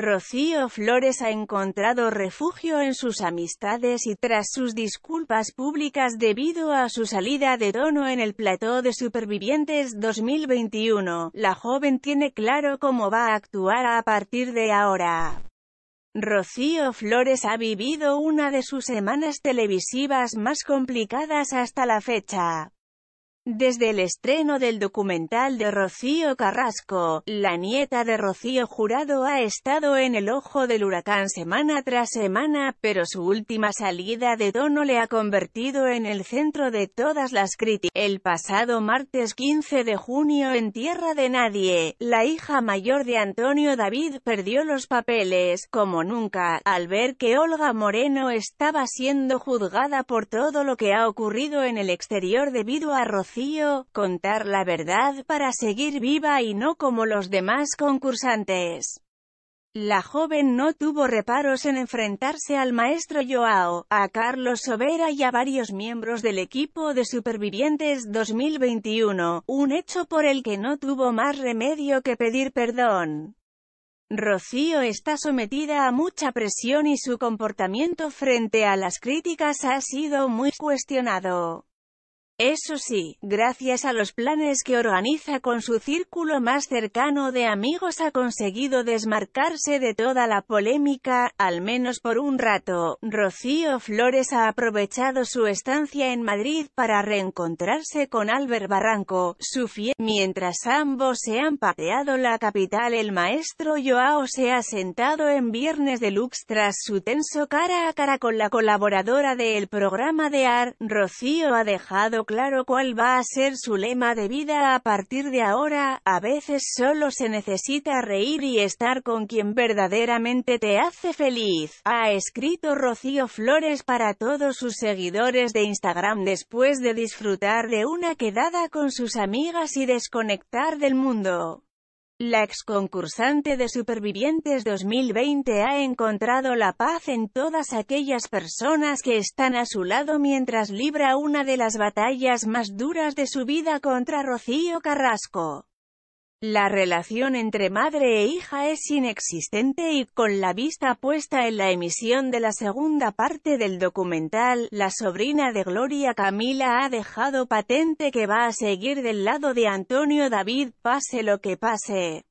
Rocío Flores ha encontrado refugio en sus amistades y tras sus disculpas públicas debido a su salida de tono en el plató de Supervivientes 2021, la joven tiene claro cómo va a actuar a partir de ahora. Rocío Flores ha vivido una de sus semanas televisivas más complicadas hasta la fecha. Desde el estreno del documental de Rocío Carrasco, la nieta de Rocío Jurado ha estado en el ojo del huracán semana tras semana, pero su última salida de tono le ha convertido en el centro de todas las críticas. El pasado martes 15 de junio en Tierra de Nadie, la hija mayor de Antonio David perdió los papeles, como nunca, al ver que Olga Moreno estaba siendo juzgada por todo lo que ha ocurrido en el exterior debido a Rocío contar la verdad para seguir viva y no como los demás concursantes. La joven no tuvo reparos en enfrentarse al maestro Joao, a Carlos Sobera y a varios miembros del equipo de Supervivientes 2021, un hecho por el que no tuvo más remedio que pedir perdón. Rocío está sometida a mucha presión y su comportamiento frente a las críticas ha sido muy cuestionado. Eso sí, gracias a los planes que organiza con su círculo más cercano de amigos ha conseguido desmarcarse de toda la polémica, al menos por un rato. Rocío Flores ha aprovechado su estancia en Madrid para reencontrarse con Albert Barranco, su fiel. Mientras ambos se han pateado la capital el maestro Joao se ha sentado en Viernes de Lux tras su tenso cara a cara con la colaboradora del programa de AR, Rocío ha dejado claro cuál va a ser su lema de vida a partir de ahora, a veces solo se necesita reír y estar con quien verdaderamente te hace feliz, ha escrito Rocío Flores para todos sus seguidores de Instagram después de disfrutar de una quedada con sus amigas y desconectar del mundo. La ex concursante de Supervivientes 2020 ha encontrado la paz en todas aquellas personas que están a su lado mientras libra una de las batallas más duras de su vida contra Rocío Carrasco. La relación entre madre e hija es inexistente y, con la vista puesta en la emisión de la segunda parte del documental, la sobrina de Gloria Camila ha dejado patente que va a seguir del lado de Antonio David pase lo que pase.